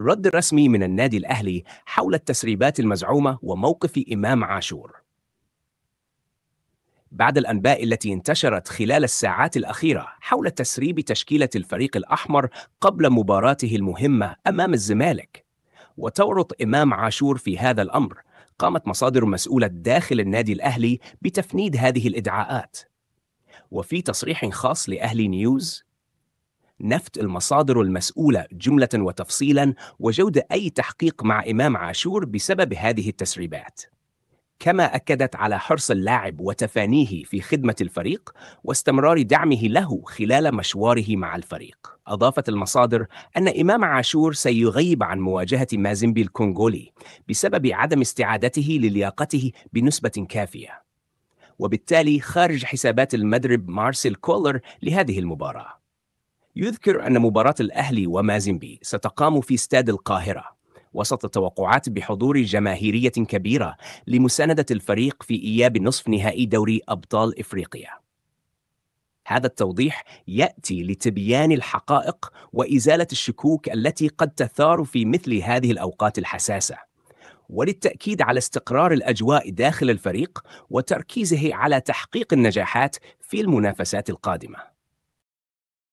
رد رسمي من النادي الأهلي حول التسريبات المزعومة وموقف إمام عاشور بعد الأنباء التي انتشرت خلال الساعات الأخيرة حول تسريب تشكيلة الفريق الأحمر قبل مباراته المهمة أمام الزمالك وتورط إمام عاشور في هذا الأمر قامت مصادر مسؤولة داخل النادي الأهلي بتفنيد هذه الإدعاءات وفي تصريح خاص لأهلي نيوز نفت المصادر المسؤولة جملة وتفصيلا وجود أي تحقيق مع إمام عاشور بسبب هذه التسريبات كما أكدت على حرص اللاعب وتفانيه في خدمة الفريق واستمرار دعمه له خلال مشواره مع الفريق. أضافت المصادر أن إمام عاشور سيغيب عن مواجهة مازنبي الكونغولي بسبب عدم استعادته للياقته بنسبة كافية. وبالتالي خارج حسابات المدرب مارسيل كولر لهذه المباراة. يذكر أن مباراة الأهلي ومازنبي ستقام في استاد القاهرة وسط التوقعات بحضور جماهيرية كبيرة لمساندة الفريق في إياب نصف نهائي دوري أبطال إفريقيا. هذا التوضيح يأتي لتبيان الحقائق وإزالة الشكوك التي قد تثار في مثل هذه الأوقات الحساسة. وللتأكيد على استقرار الأجواء داخل الفريق وتركيزه على تحقيق النجاحات في المنافسات القادمة.